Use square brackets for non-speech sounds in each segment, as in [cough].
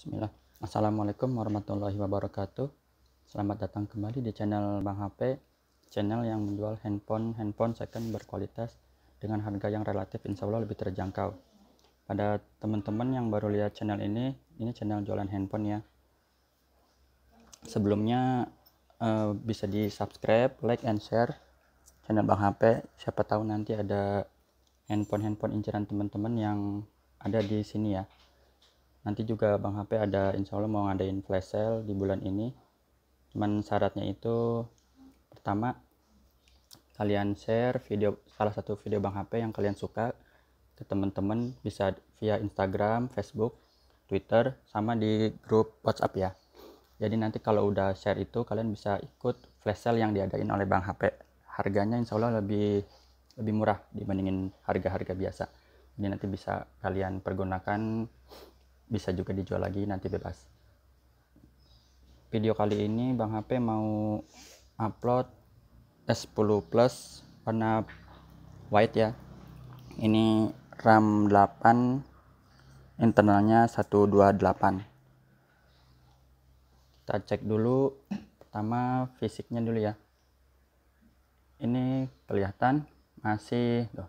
Bismillah. Assalamualaikum warahmatullahi wabarakatuh. Selamat datang kembali di channel Bang HP, channel yang menjual handphone-handphone second berkualitas dengan harga yang relatif insya Allah lebih terjangkau. Pada teman-teman yang baru lihat channel ini, ini channel jualan handphone ya. Sebelumnya uh, bisa di subscribe, like, and share channel Bang HP. Siapa tahu nanti ada handphone-handphone inceran teman-teman yang ada di sini ya nanti juga Bang HP ada insya Allah mau ngadain flash sale di bulan ini cuman syaratnya itu pertama kalian share video salah satu video Bang HP yang kalian suka ke teman-teman bisa via Instagram, Facebook, Twitter sama di grup WhatsApp ya jadi nanti kalau udah share itu kalian bisa ikut flash sale yang diadain oleh Bang HP harganya insya Allah lebih lebih murah dibandingin harga-harga biasa. Jadi nanti bisa kalian pergunakan bisa juga dijual lagi nanti bebas video kali ini Bang HP mau upload S10 Plus warna white ya ini RAM 8 internalnya 128 kita cek dulu pertama fisiknya dulu ya ini kelihatan masih tuh,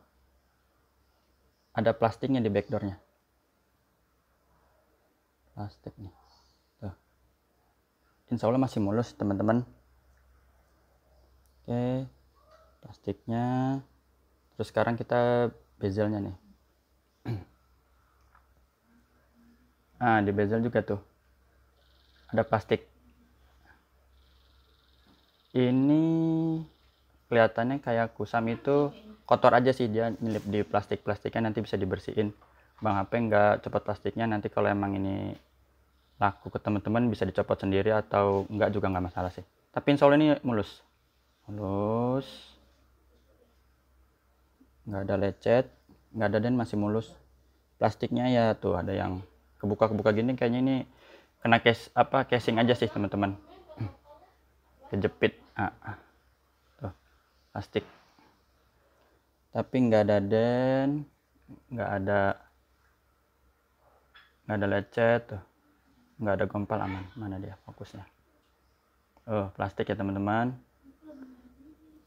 ada plastiknya di backdoornya plastik ah, nih tuh insya Allah masih mulus teman-teman oke plastiknya terus sekarang kita bezelnya nih nah [clears throat] di bezel juga tuh ada plastik ini kelihatannya kayak kusam itu kotor aja sih dia nyelip di plastik plastiknya nanti bisa dibersihin bang HP nggak cepat plastiknya nanti kalau emang ini laku ke teman-teman bisa dicopot sendiri atau enggak juga enggak masalah sih tapi insya Allah ini mulus mulus enggak ada lecet enggak ada dan masih mulus plastiknya ya tuh ada yang kebuka-kebuka gini kayaknya ini kena case apa casing aja sih teman-teman [clears throat] kejepit ah, ah. tuh plastik tapi enggak ada den enggak ada enggak ada lecet tuh nggak ada gompal aman mana dia fokusnya oh, plastik ya teman-teman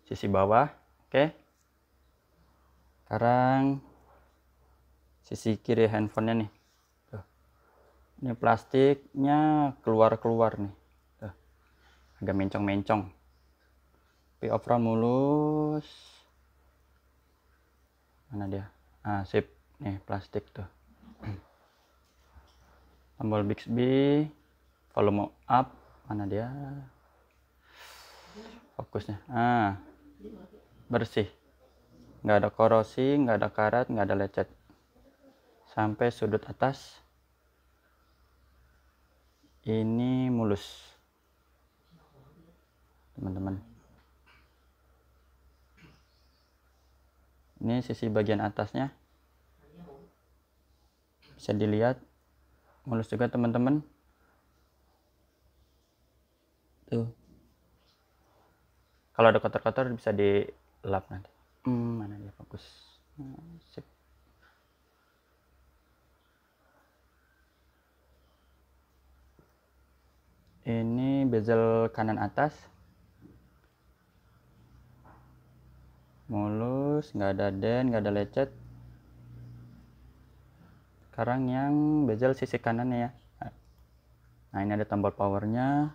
sisi bawah oke sekarang sisi kiri handphonenya nih Tuh. ini plastiknya keluar-keluar nih Tuh. agak mencong-mencong tapi overall mulus mana dia ah sip nih plastik tuh [clears throat] tombol Bixby volume up mana dia fokusnya ah bersih nggak ada korosi nggak ada karat nggak ada lecet sampai sudut atas ini mulus teman-teman ini sisi bagian atasnya bisa dilihat mulus juga teman-teman tuh kalau ada kotor-kotor bisa dilap nanti hmm, mana dia fokus sip ini bezel kanan atas mulus nggak ada den nggak ada lecet sekarang yang bezel sisi kanannya ya nah ini ada tombol powernya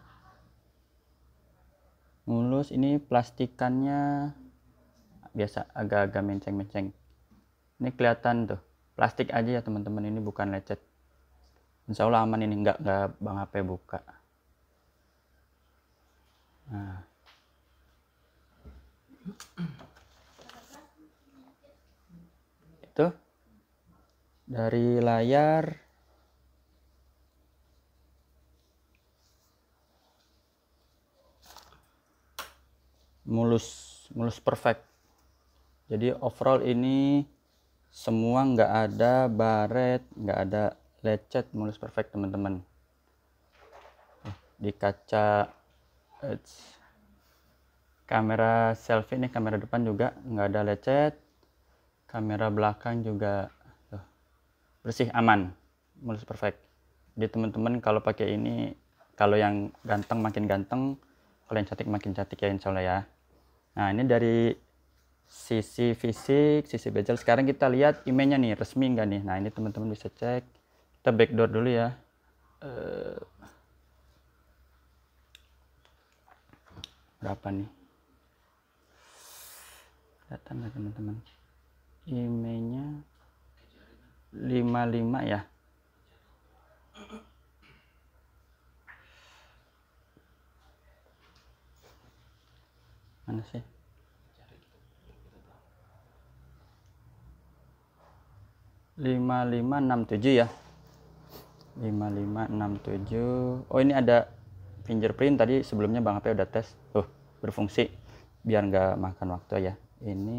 mulus ini plastikannya biasa agak-agak menceng-menceng ini kelihatan tuh plastik aja ya teman-teman ini bukan lecet insya Allah aman ini enggak nggak bang HP buka nah itu dari layar mulus mulus perfect jadi overall ini semua nggak ada baret nggak ada lecet mulus perfect teman-teman di kaca it's, kamera selfie ini kamera depan juga nggak ada lecet kamera belakang juga bersih aman mulus perfect jadi teman-teman kalau pakai ini kalau yang ganteng makin ganteng kalau yang cantik makin cantik ya insya Allah ya nah ini dari sisi fisik sisi bezel sekarang kita lihat imennya nih resmi enggak nih nah ini teman-teman bisa cek kita backdoor dulu ya uh, berapa nih kelihatan nggak teman-teman emailnya 55 ya mana sih lima lima enam tujuh ya lima lima enam tujuh oh ini ada fingerprint tadi sebelumnya bang apa udah tes tuh berfungsi biar nggak makan waktu ya ini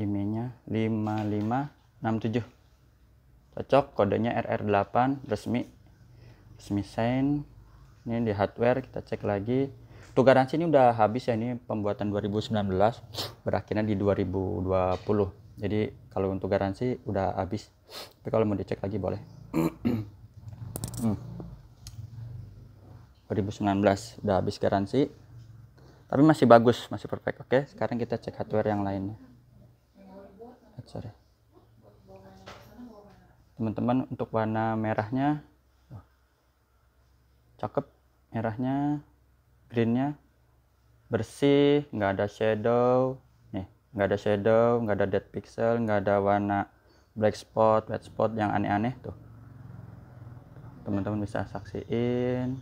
imenya lima lima 67 cocok kodenya RR8 resmi resmi sign ini di hardware kita cek lagi untuk garansi ini udah habis ya ini pembuatan 2019 berakhirnya di 2020 jadi kalau untuk garansi udah habis tapi kalau mau dicek lagi boleh hmm. 2019 udah habis garansi tapi masih bagus masih perfect oke sekarang kita cek hardware yang lainnya sorry teman-teman untuk warna merahnya cakep merahnya greennya bersih nggak ada shadow nih nggak ada shadow nggak ada dead pixel nggak ada warna black spot red spot yang aneh-aneh tuh teman-teman bisa saksiin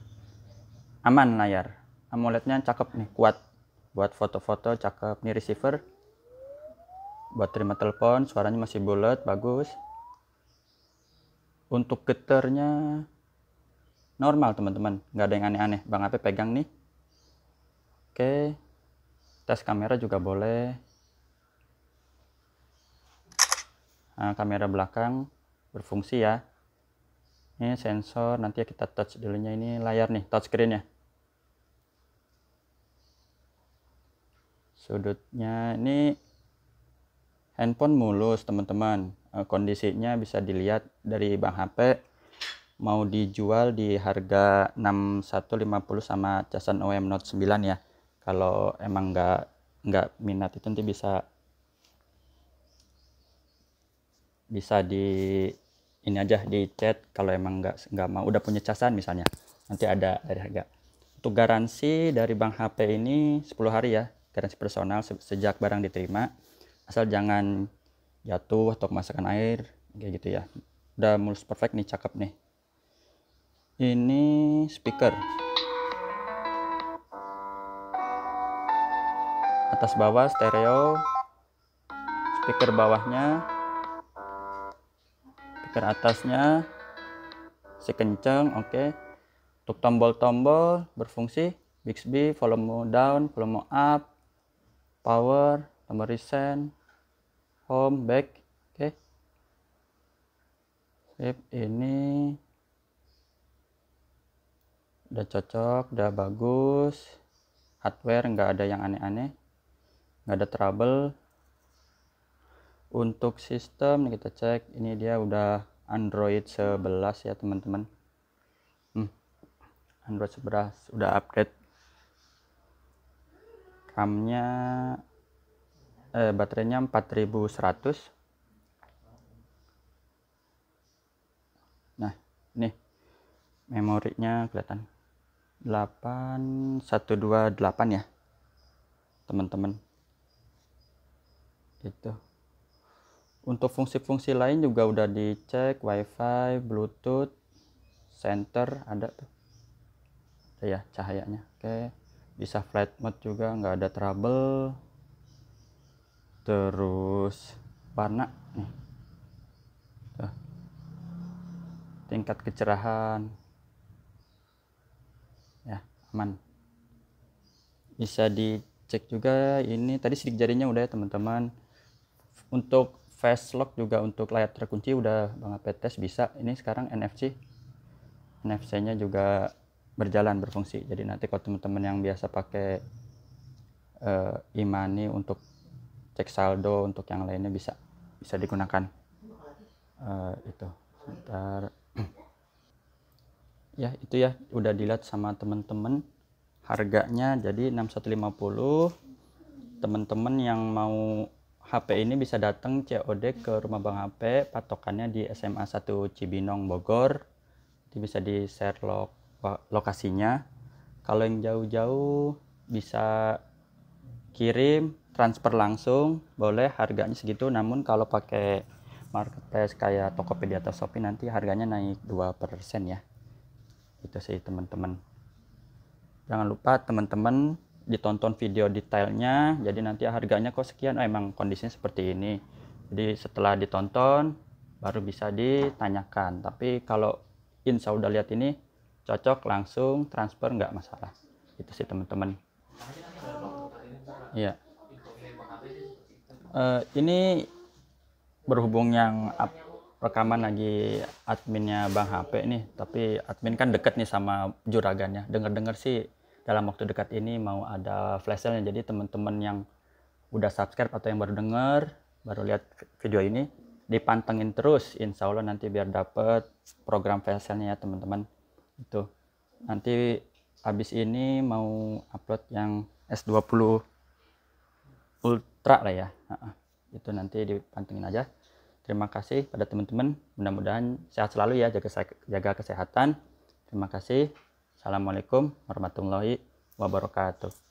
aman layar AMOLED-nya cakep nih kuat buat foto-foto cakep nih receiver buat terima telepon suaranya masih bulat bagus untuk getarnya normal teman-teman nggak ada yang aneh-aneh Bang Ape pegang nih oke tes kamera juga boleh nah, kamera belakang berfungsi ya ini sensor nanti ya kita touch dulunya ini layar nih touch screen ya sudutnya ini handphone mulus teman-teman Eh, kondisinya bisa dilihat dari bank HP mau dijual di harga 6150 sama casan OM Note 9 ya kalau emang nggak nggak minat itu nanti bisa bisa di ini aja di chat kalau emang nggak nggak mau udah punya casan misalnya nanti ada dari harga untuk garansi dari bank HP ini 10 hari ya garansi personal sejak barang diterima asal jangan jatuh atau kemasakan air kayak gitu ya udah mulus perfect nih cakep nih ini speaker atas bawah stereo speaker bawahnya speaker atasnya si kenceng oke okay. untuk tombol-tombol berfungsi Bixby volume down volume up power tombol recent home back oke okay. sip ini udah cocok udah bagus hardware nggak ada yang aneh-aneh nggak ada trouble untuk sistem kita cek ini dia udah Android 11 ya teman-teman hmm. Android 11 udah update RAM nya eh, baterainya 4100 nah ini memorinya kelihatan 8128 ya teman-teman itu untuk fungsi-fungsi lain juga udah dicek wifi bluetooth center ada tuh ya cahayanya oke bisa flight mode juga nggak ada trouble terus warna nih Tuh. tingkat kecerahan ya aman bisa dicek juga ini tadi sidik jarinya udah ya teman-teman untuk face lock juga untuk layar terkunci udah banget tes bisa ini sekarang NFC NFC nya juga berjalan berfungsi jadi nanti kalau teman-teman yang biasa pakai eh, imani e untuk cek saldo untuk yang lainnya bisa bisa digunakan uh, itu sebentar [clears throat] ya itu ya udah dilihat sama temen-temen harganya jadi 6150 temen-temen yang mau HP ini bisa datang COD ke rumah Bang HP patokannya di SMA 1 Cibinong Bogor itu bisa di share lokasinya kalau yang jauh-jauh bisa kirim transfer langsung boleh harganya segitu namun kalau pakai marketplace kayak Tokopedia atau Shopee nanti harganya naik 2% ya itu sih teman-teman jangan lupa teman-teman ditonton video detailnya jadi nanti harganya kok sekian oh, emang kondisinya seperti ini jadi setelah ditonton baru bisa ditanyakan tapi kalau insya udah lihat ini cocok langsung transfer nggak masalah itu sih teman-teman Iya. Uh, ini berhubung yang up, rekaman lagi adminnya Bang HP nih, tapi admin kan deket nih sama juragannya. Dengar-dengar sih dalam waktu dekat ini mau ada flash sale jadi teman-teman yang udah subscribe atau yang baru denger, baru lihat video ini, dipantengin terus insya Allah nanti biar dapet program flash sale ya teman-teman. Itu nanti habis ini mau upload yang S20 ultra lah ya nah, itu nanti dipantengin aja terima kasih pada teman-teman mudah-mudahan sehat selalu ya jaga jaga kesehatan terima kasih assalamualaikum warahmatullahi wabarakatuh